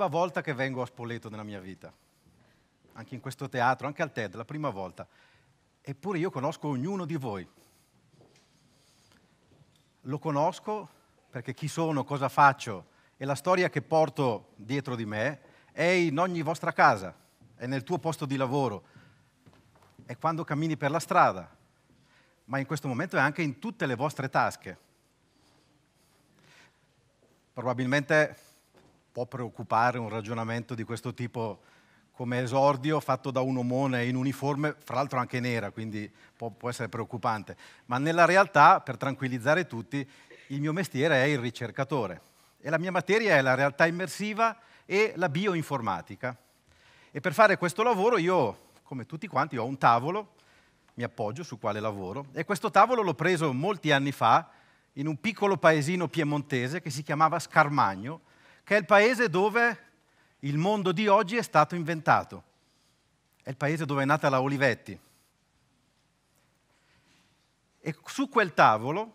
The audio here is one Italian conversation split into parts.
prima volta che vengo a Spoleto nella mia vita, anche in questo teatro, anche al TED, la prima volta. Eppure io conosco ognuno di voi. Lo conosco perché chi sono, cosa faccio e la storia che porto dietro di me è in ogni vostra casa, è nel tuo posto di lavoro, è quando cammini per la strada, ma in questo momento è anche in tutte le vostre tasche. Probabilmente può preoccupare un ragionamento di questo tipo come esordio fatto da un omone in uniforme, fra l'altro anche nera, quindi può, può essere preoccupante. Ma nella realtà, per tranquillizzare tutti, il mio mestiere è il ricercatore e la mia materia è la realtà immersiva e la bioinformatica. E per fare questo lavoro io, come tutti quanti, ho un tavolo, mi appoggio su quale lavoro, e questo tavolo l'ho preso molti anni fa in un piccolo paesino piemontese che si chiamava Scarmagno, che è il paese dove il mondo di oggi è stato inventato. È il paese dove è nata la Olivetti. E su quel tavolo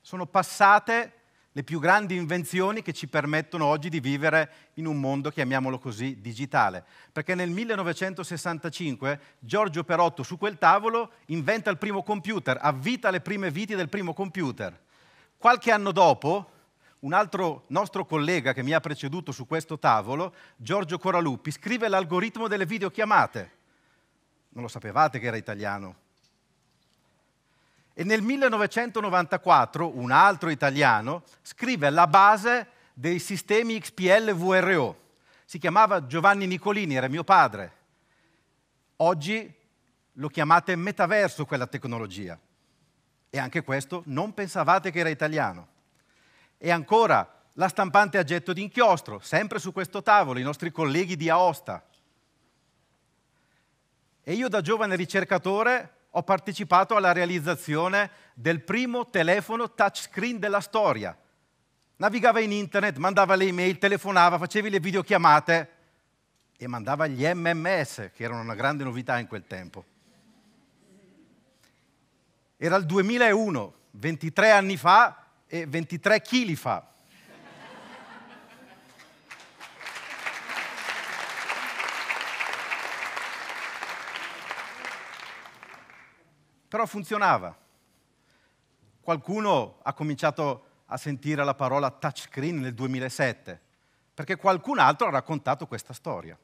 sono passate le più grandi invenzioni che ci permettono oggi di vivere in un mondo, chiamiamolo così, digitale. Perché nel 1965 Giorgio Perotto su quel tavolo inventa il primo computer, avvita le prime viti del primo computer. Qualche anno dopo un altro nostro collega che mi ha preceduto su questo tavolo, Giorgio Coraluppi, scrive l'algoritmo delle videochiamate. Non lo sapevate che era italiano. E nel 1994 un altro italiano scrive la base dei sistemi XPL VRO. Si chiamava Giovanni Nicolini, era mio padre. Oggi lo chiamate metaverso quella tecnologia. E anche questo non pensavate che era italiano. E ancora la stampante a getto d'inchiostro, sempre su questo tavolo, i nostri colleghi di Aosta. E io da giovane ricercatore ho partecipato alla realizzazione del primo telefono touchscreen della storia. Navigava in internet, mandava le email, telefonava, facevi le videochiamate e mandava gli MMS, che erano una grande novità in quel tempo. Era il 2001, 23 anni fa, e 23 kg fa. Però funzionava. Qualcuno ha cominciato a sentire la parola touchscreen nel 2007, perché qualcun altro ha raccontato questa storia.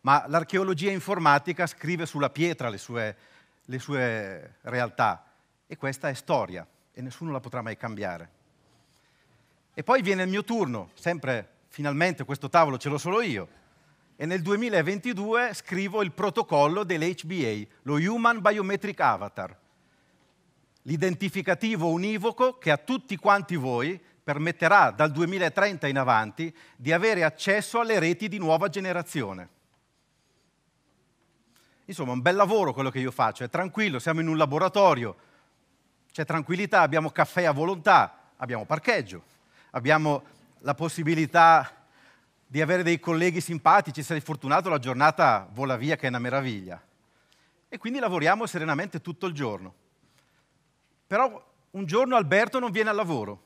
Ma l'archeologia informatica scrive sulla pietra le sue, le sue realtà e questa è storia e nessuno la potrà mai cambiare. E poi viene il mio turno, sempre finalmente questo tavolo ce l'ho solo io, e nel 2022 scrivo il protocollo dell'HBA, lo Human Biometric Avatar, l'identificativo univoco che a tutti quanti voi permetterà dal 2030 in avanti di avere accesso alle reti di nuova generazione. Insomma, un bel lavoro quello che io faccio, è tranquillo, siamo in un laboratorio, c'è tranquillità, abbiamo caffè a volontà, abbiamo parcheggio, abbiamo la possibilità di avere dei colleghi simpatici, sei fortunato la giornata vola via che è una meraviglia. E quindi lavoriamo serenamente tutto il giorno. Però un giorno Alberto non viene al lavoro.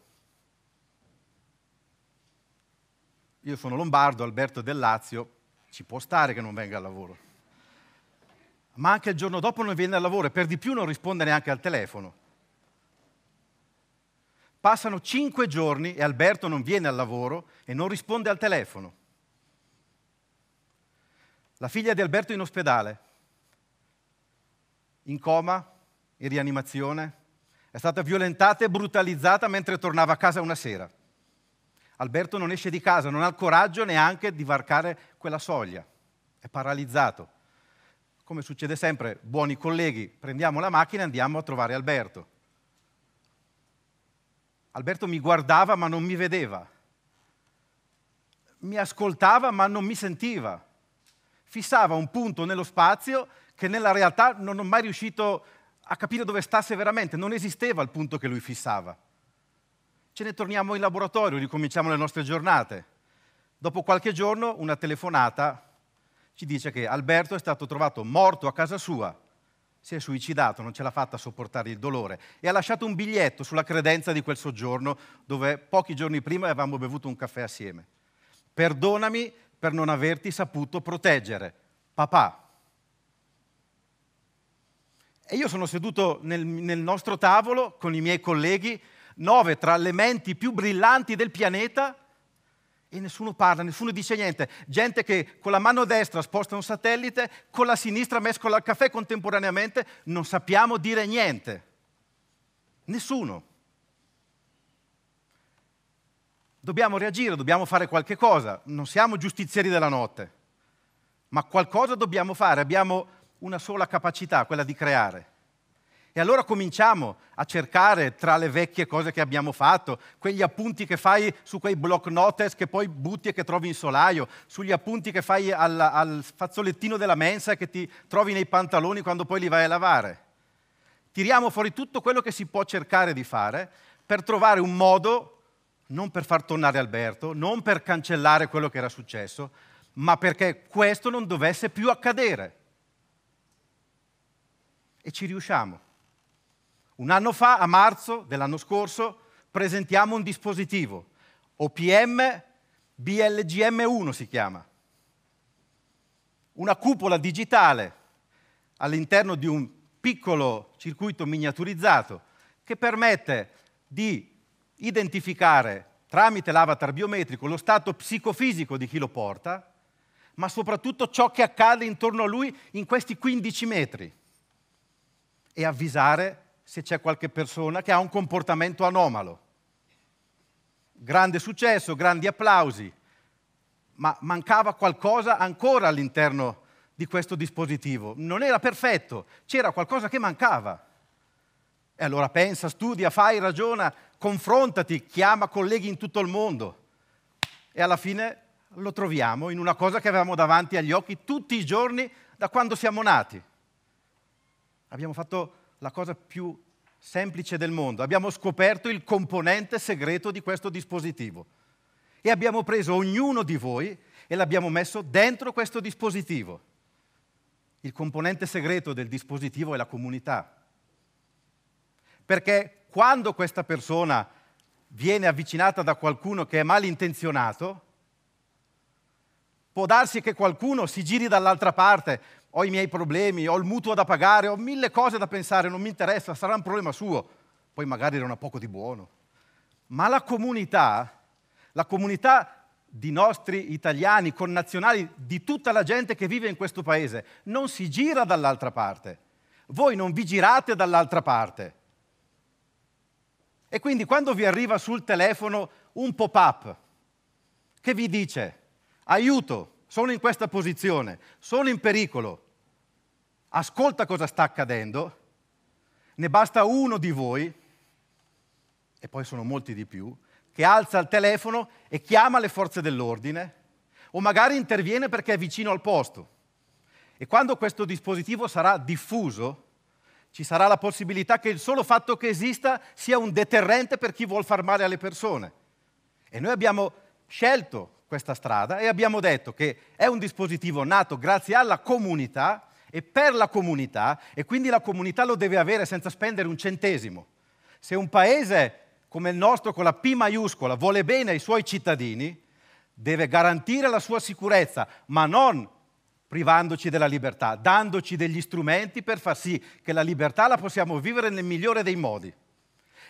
Io sono lombardo, Alberto è del Lazio, ci può stare che non venga al lavoro. Ma anche il giorno dopo non viene al lavoro e per di più non risponde neanche al telefono. Passano cinque giorni e Alberto non viene al lavoro e non risponde al telefono. La figlia di Alberto è in ospedale, in coma, in rianimazione, è stata violentata e brutalizzata mentre tornava a casa una sera. Alberto non esce di casa, non ha il coraggio neanche di varcare quella soglia, è paralizzato. Come succede sempre, buoni colleghi, prendiamo la macchina e andiamo a trovare Alberto. Alberto mi guardava ma non mi vedeva, mi ascoltava ma non mi sentiva, fissava un punto nello spazio che nella realtà non ho mai riuscito a capire dove stasse veramente, non esisteva il punto che lui fissava. Ce ne torniamo in laboratorio, ricominciamo le nostre giornate. Dopo qualche giorno una telefonata ci dice che Alberto è stato trovato morto a casa sua si è suicidato, non ce l'ha fatta a sopportare il dolore e ha lasciato un biglietto sulla credenza di quel soggiorno dove pochi giorni prima avevamo bevuto un caffè assieme. Perdonami per non averti saputo proteggere, papà. E io sono seduto nel, nel nostro tavolo con i miei colleghi, nove tra le menti più brillanti del pianeta, e nessuno parla, nessuno dice niente. Gente che con la mano destra sposta un satellite, con la sinistra mescola il caffè contemporaneamente, non sappiamo dire niente. Nessuno. Dobbiamo reagire, dobbiamo fare qualche cosa. Non siamo giustizieri della notte, ma qualcosa dobbiamo fare. Abbiamo una sola capacità, quella di creare. E allora cominciamo a cercare tra le vecchie cose che abbiamo fatto, quegli appunti che fai su quei block notes che poi butti e che trovi in solaio, sugli appunti che fai al, al fazzolettino della mensa che ti trovi nei pantaloni quando poi li vai a lavare. Tiriamo fuori tutto quello che si può cercare di fare per trovare un modo, non per far tornare Alberto, non per cancellare quello che era successo, ma perché questo non dovesse più accadere. E ci riusciamo. Un anno fa, a marzo dell'anno scorso, presentiamo un dispositivo, OPM BLGM1 si chiama, una cupola digitale all'interno di un piccolo circuito miniaturizzato che permette di identificare tramite l'avatar biometrico lo stato psicofisico di chi lo porta, ma soprattutto ciò che accade intorno a lui in questi 15 metri e avvisare se c'è qualche persona che ha un comportamento anomalo. Grande successo, grandi applausi, ma mancava qualcosa ancora all'interno di questo dispositivo. Non era perfetto, c'era qualcosa che mancava. E allora pensa, studia, fai, ragiona, confrontati, chiama colleghi in tutto il mondo. E alla fine lo troviamo in una cosa che avevamo davanti agli occhi tutti i giorni da quando siamo nati. Abbiamo fatto la cosa più semplice del mondo. Abbiamo scoperto il componente segreto di questo dispositivo e abbiamo preso ognuno di voi e l'abbiamo messo dentro questo dispositivo. Il componente segreto del dispositivo è la comunità. Perché quando questa persona viene avvicinata da qualcuno che è malintenzionato, Può darsi che qualcuno si giri dall'altra parte, ho i miei problemi, ho il mutuo da pagare, ho mille cose da pensare, non mi interessa, sarà un problema suo. Poi magari non ha poco di buono. Ma la comunità, la comunità di nostri italiani, connazionali, di tutta la gente che vive in questo paese, non si gira dall'altra parte. Voi non vi girate dall'altra parte. E quindi quando vi arriva sul telefono un pop-up che vi dice aiuto, sono in questa posizione, sono in pericolo, ascolta cosa sta accadendo, ne basta uno di voi, e poi sono molti di più, che alza il telefono e chiama le forze dell'ordine o magari interviene perché è vicino al posto. E quando questo dispositivo sarà diffuso, ci sarà la possibilità che il solo fatto che esista sia un deterrente per chi vuole far male alle persone. E noi abbiamo scelto questa strada e abbiamo detto che è un dispositivo nato grazie alla comunità e per la comunità e quindi la comunità lo deve avere senza spendere un centesimo. Se un paese come il nostro con la P maiuscola vuole bene ai suoi cittadini, deve garantire la sua sicurezza, ma non privandoci della libertà, dandoci degli strumenti per far sì che la libertà la possiamo vivere nel migliore dei modi.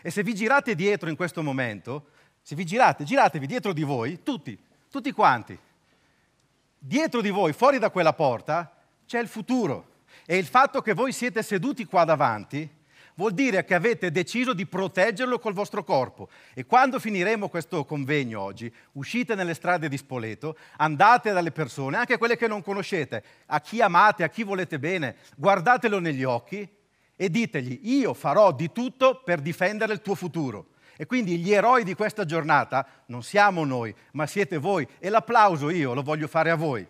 E se vi girate dietro in questo momento, se vi girate, giratevi dietro di voi, tutti, tutti quanti, dietro di voi, fuori da quella porta, c'è il futuro. E il fatto che voi siete seduti qua davanti vuol dire che avete deciso di proteggerlo col vostro corpo. E quando finiremo questo convegno oggi, uscite nelle strade di Spoleto, andate dalle persone, anche quelle che non conoscete, a chi amate, a chi volete bene, guardatelo negli occhi e ditegli, io farò di tutto per difendere il tuo futuro. E quindi gli eroi di questa giornata non siamo noi, ma siete voi. E l'applauso io lo voglio fare a voi.